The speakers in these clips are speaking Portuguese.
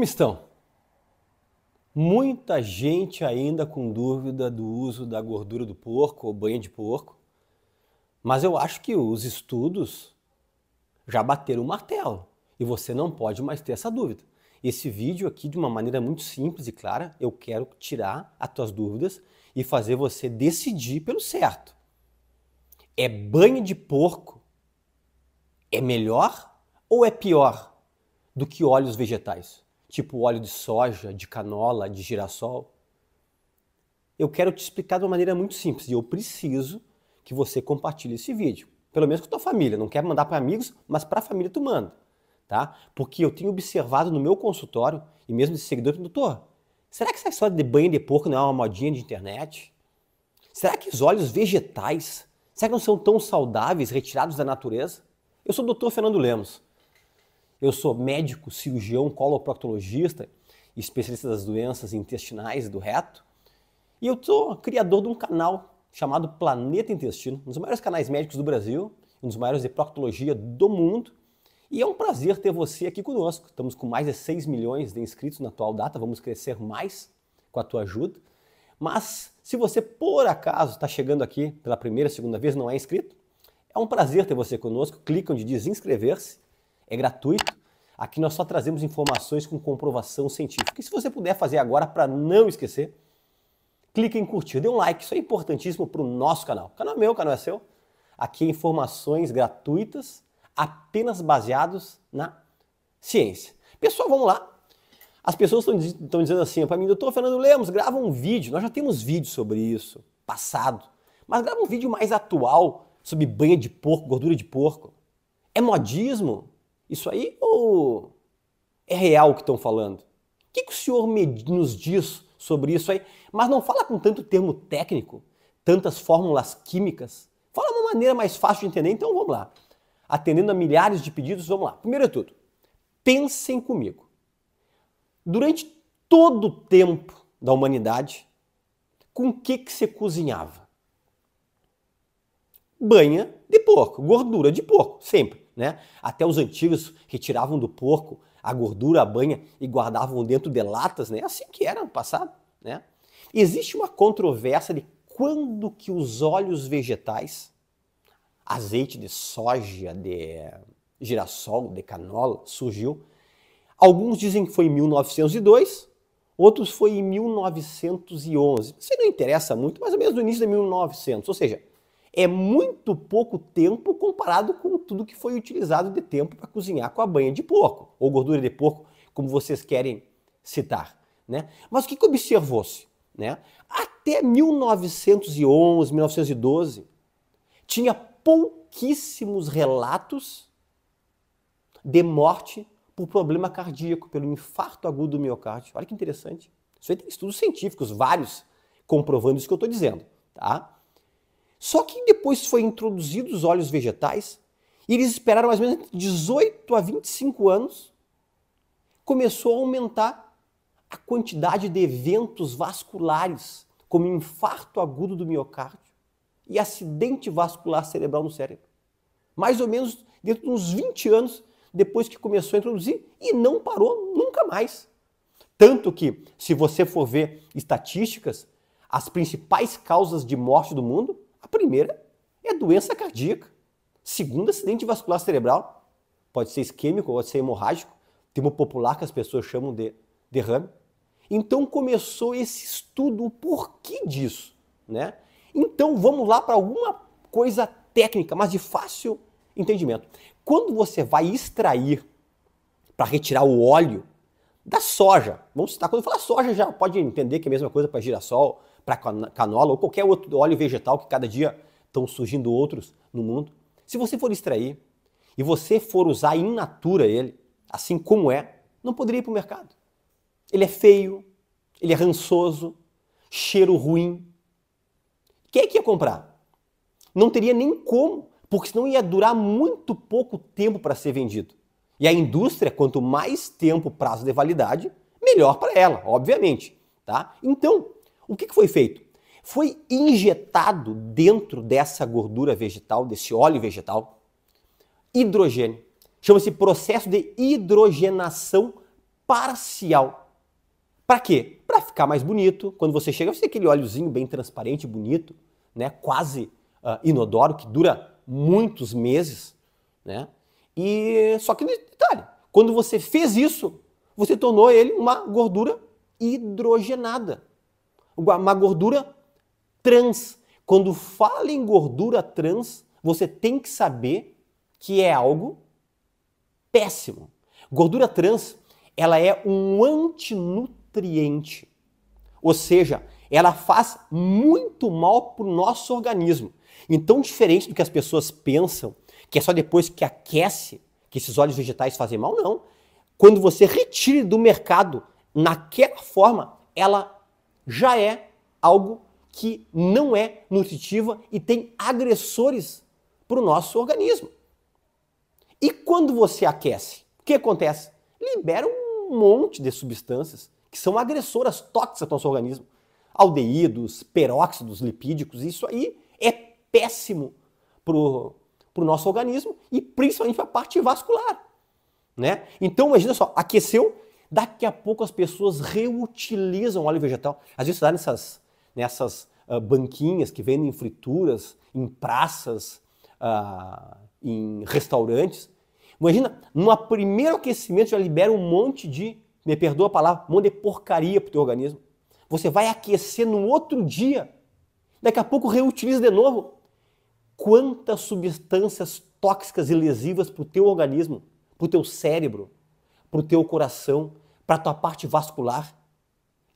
Como estão? Muita gente ainda com dúvida do uso da gordura do porco ou banha de porco, mas eu acho que os estudos já bateram o martelo e você não pode mais ter essa dúvida. Esse vídeo aqui, de uma maneira muito simples e clara, eu quero tirar as tuas dúvidas e fazer você decidir pelo certo. É banho de porco? É melhor ou é pior do que óleos vegetais? tipo óleo de soja, de canola, de girassol? Eu quero te explicar de uma maneira muito simples e eu preciso que você compartilhe esse vídeo, pelo menos com a tua família. Não quero mandar para amigos, mas para a família tu manda, tá? Porque eu tenho observado no meu consultório e mesmo de seguidor, doutor, será que essa história de banho de porco não é uma modinha de internet? Será que os óleos vegetais, será que não são tão saudáveis, retirados da natureza? Eu sou o doutor Fernando Lemos eu sou médico, cirurgião, coloproctologista, especialista das doenças intestinais e do reto. E eu sou criador de um canal chamado Planeta Intestino, um dos maiores canais médicos do Brasil, um dos maiores de proctologia do mundo. E é um prazer ter você aqui conosco. Estamos com mais de 6 milhões de inscritos na atual data, vamos crescer mais com a tua ajuda. Mas se você por acaso está chegando aqui pela primeira, segunda vez, não é inscrito, é um prazer ter você conosco. Clica onde diz inscrever-se é gratuito. Aqui nós só trazemos informações com comprovação científica. E se você puder fazer agora para não esquecer, clique em curtir, dê um like, isso é importantíssimo para o nosso canal. O canal é meu, o canal é seu. Aqui é informações gratuitas, apenas baseados na ciência. Pessoal, vamos lá. As pessoas estão dizendo assim para mim, doutor Fernando Lemos, grava um vídeo. Nós já temos vídeo sobre isso, passado. Mas grava um vídeo mais atual sobre banha de porco, gordura de porco. É modismo? isso aí ou é real o que estão falando? O que, que o senhor me, nos diz sobre isso aí? Mas não fala com tanto termo técnico, tantas fórmulas químicas. Fala de uma maneira mais fácil de entender, então vamos lá. Atendendo a milhares de pedidos, vamos lá. Primeiro de tudo, pensem comigo. Durante todo o tempo da humanidade, com que que se cozinhava? Banha de porco, gordura de porco, sempre né? Até os antigos retiravam do porco a gordura, a banha e guardavam dentro de latas, né? É assim que era no passado, né? Existe uma controvérsia de quando que os óleos vegetais, azeite de soja, de girassol, de canola, surgiu. Alguns dizem que foi em 1902, outros foi em 1911. Isso não interessa muito, mas ou é menos no início de 1900, ou seja, é muito pouco tempo comparado com tudo que foi utilizado de tempo para cozinhar com a banha de porco, ou gordura de porco, como vocês querem citar. Né? Mas o que, que observou-se? Né? Até 1911, 1912, tinha pouquíssimos relatos de morte por problema cardíaco, pelo infarto agudo do miocárdio. Olha que interessante. Isso aí tem estudos científicos, vários, comprovando isso que eu estou dizendo. Tá? Só que depois foi introduzido os óleos vegetais e eles esperaram mais ou menos 18 a 25 anos, começou a aumentar a quantidade de eventos vasculares, como infarto agudo do miocárdio e acidente vascular cerebral no cérebro. Mais ou menos dentro de uns 20 anos depois que começou a introduzir e não parou nunca mais. Tanto que, se você for ver estatísticas, as principais causas de morte do mundo primeira é doença cardíaca. Segundo, acidente vascular cerebral. Pode ser isquêmico, pode ser hemorrágico. termo popular que as pessoas chamam de derrame. Então começou esse estudo, o porquê disso, né? Então vamos lá para alguma coisa técnica, mas de fácil entendimento. Quando você vai extrair para retirar o óleo da soja, vamos citar, quando falar soja já pode entender que é a mesma coisa para girassol, para canola ou qualquer outro óleo vegetal que cada dia estão surgindo outros no mundo. Se você for extrair e você for usar in natura ele, assim como é, não poderia ir para o mercado. Ele é feio, ele é rançoso, cheiro ruim. Quem é que ia comprar? Não teria nem como, porque senão ia durar muito pouco tempo para ser vendido. E a indústria, quanto mais tempo o prazo de validade, melhor para ela, obviamente. Tá? Então, o que, que foi feito? Foi injetado dentro dessa gordura vegetal, desse óleo vegetal, hidrogênio. Chama-se processo de hidrogenação parcial. Para quê? Para ficar mais bonito. Quando você chega, você tem aquele óleozinho bem transparente, bonito, né? quase uh, inodoro, que dura muitos meses. Né? E Só que detalhe, quando você fez isso, você tornou ele uma gordura hidrogenada uma gordura trans. Quando fala em gordura trans, você tem que saber que é algo péssimo. Gordura trans, ela é um antinutriente. Ou seja, ela faz muito mal para o nosso organismo. Então, diferente do que as pessoas pensam, que é só depois que aquece que esses óleos vegetais fazem mal, não. Quando você retira do mercado naquela forma, ela já é algo que não é nutritiva e tem agressores para o nosso organismo. E quando você aquece, o que acontece? Libera um monte de substâncias que são agressoras tóxicas para o nosso organismo. Aldeídos, peróxidos lipídicos, isso aí é péssimo para o nosso organismo e principalmente para a parte vascular. Né? Então, imagina só, aqueceu, Daqui a pouco as pessoas reutilizam óleo vegetal. Às vezes você dá nessas, nessas uh, banquinhas que vendem frituras, em praças, uh, em restaurantes. Imagina, no primeiro aquecimento já libera um monte de, me perdoa a palavra, um monte de porcaria para o teu organismo. Você vai aquecer no outro dia, daqui a pouco reutiliza de novo. Quantas substâncias tóxicas e lesivas para o teu organismo, para o teu cérebro, para o teu coração, para a tua parte vascular,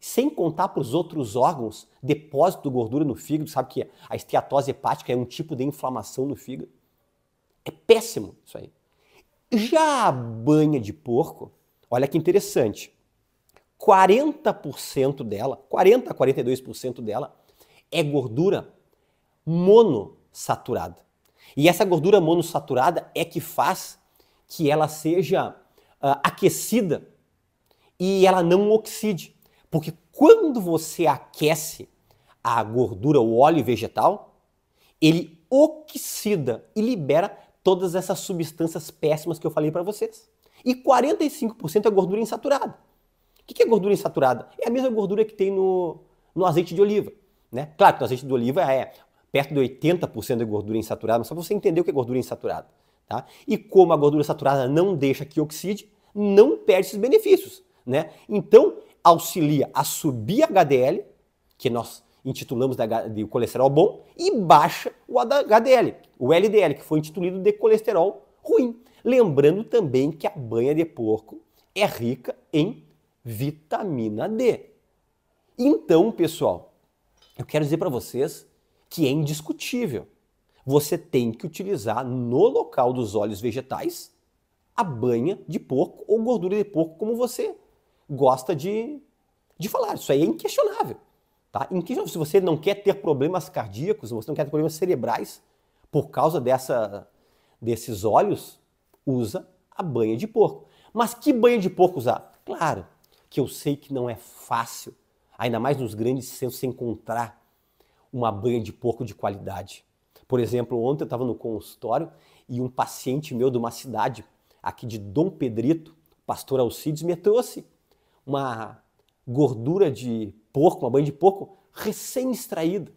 sem contar para os outros órgãos, depósito de gordura no fígado, sabe que é? a esteatose hepática é um tipo de inflamação no fígado. É péssimo isso aí. Já a banha de porco, olha que interessante. 40% dela, 40 a 42% dela é gordura monossaturada. E essa gordura monossaturada é que faz que ela seja uh, aquecida e ela não oxide. Porque quando você aquece a gordura, o óleo vegetal, ele oxida e libera todas essas substâncias péssimas que eu falei para vocês. E 45% é gordura insaturada. O que é gordura insaturada? É a mesma gordura que tem no, no azeite de oliva. Né? Claro que no azeite de oliva é perto de 80% de gordura insaturada, mas só para você entender o que é gordura insaturada. Tá? E como a gordura saturada não deixa que oxide, não perde esses benefícios né? Então, auxilia a subir HDL, que nós intitulamos de colesterol bom, e baixa o HDL, o LDL, que foi intitulado de colesterol ruim. Lembrando também que a banha de porco é rica em vitamina D. Então, pessoal, eu quero dizer para vocês que é indiscutível. Você tem que utilizar no local dos óleos vegetais a banha de porco ou gordura de porco, como você gosta de, de falar. Isso aí é inquestionável. Tá? Inquestionável. Se você não quer ter problemas cardíacos, você não quer ter problemas cerebrais por causa dessa, desses óleos, usa a banha de porco. Mas que banha de porco usar? Claro que eu sei que não é fácil, ainda mais nos grandes centros, se encontrar uma banha de porco de qualidade. Por exemplo, ontem eu estava no consultório e um paciente meu de uma cidade aqui de Dom Pedrito, pastor Alcides, me trouxe uma gordura de porco, uma banha de porco recém-extraída,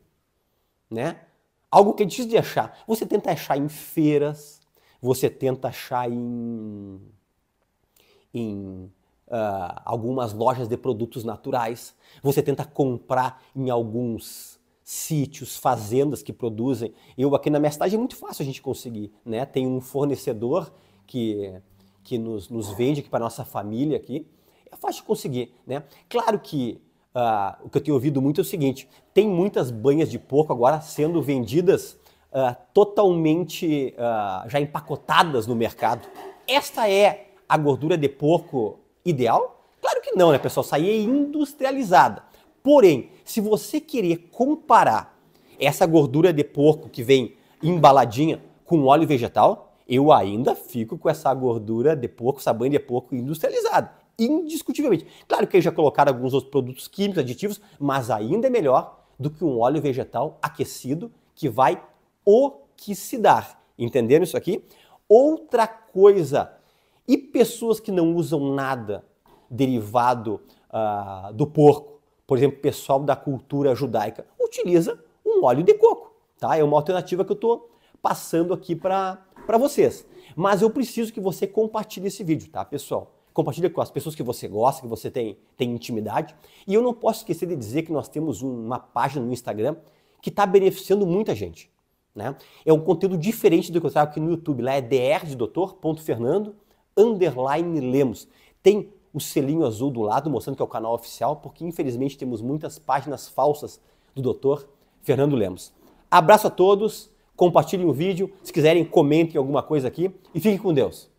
né? Algo que é difícil de achar. Você tenta achar em feiras, você tenta achar em, em uh, algumas lojas de produtos naturais, você tenta comprar em alguns sítios, fazendas que produzem. Eu aqui na minha cidade é muito fácil a gente conseguir, né? Tem um fornecedor que, que nos, nos vende aqui para nossa família aqui, é fácil de conseguir, né? Claro que uh, o que eu tenho ouvido muito é o seguinte: tem muitas banhas de porco agora sendo vendidas uh, totalmente uh, já empacotadas no mercado. Esta é a gordura de porco ideal? Claro que não, né, pessoal? Isso aí é industrializada. Porém, se você querer comparar essa gordura de porco que vem embaladinha com óleo vegetal, eu ainda fico com essa gordura de porco, essa banha de porco industrializada indiscutivelmente. Claro que já colocaram alguns outros produtos químicos, aditivos, mas ainda é melhor do que um óleo vegetal aquecido que vai oxidar. Entenderam isso aqui? Outra coisa, e pessoas que não usam nada derivado uh, do porco, por exemplo, pessoal da cultura judaica, utiliza um óleo de coco, tá? É uma alternativa que eu estou passando aqui para vocês. Mas eu preciso que você compartilhe esse vídeo, tá, pessoal? compartilha com as pessoas que você gosta, que você tem, tem intimidade. E eu não posso esquecer de dizer que nós temos uma página no Instagram que está beneficiando muita gente. Né? É um conteúdo diferente do que eu trago aqui no YouTube. Lá é dr underline Lemos. Tem o selinho azul do lado mostrando que é o canal oficial, porque infelizmente temos muitas páginas falsas do doutor Fernando Lemos. Abraço a todos, compartilhem o vídeo, se quiserem comentem alguma coisa aqui e fiquem com Deus.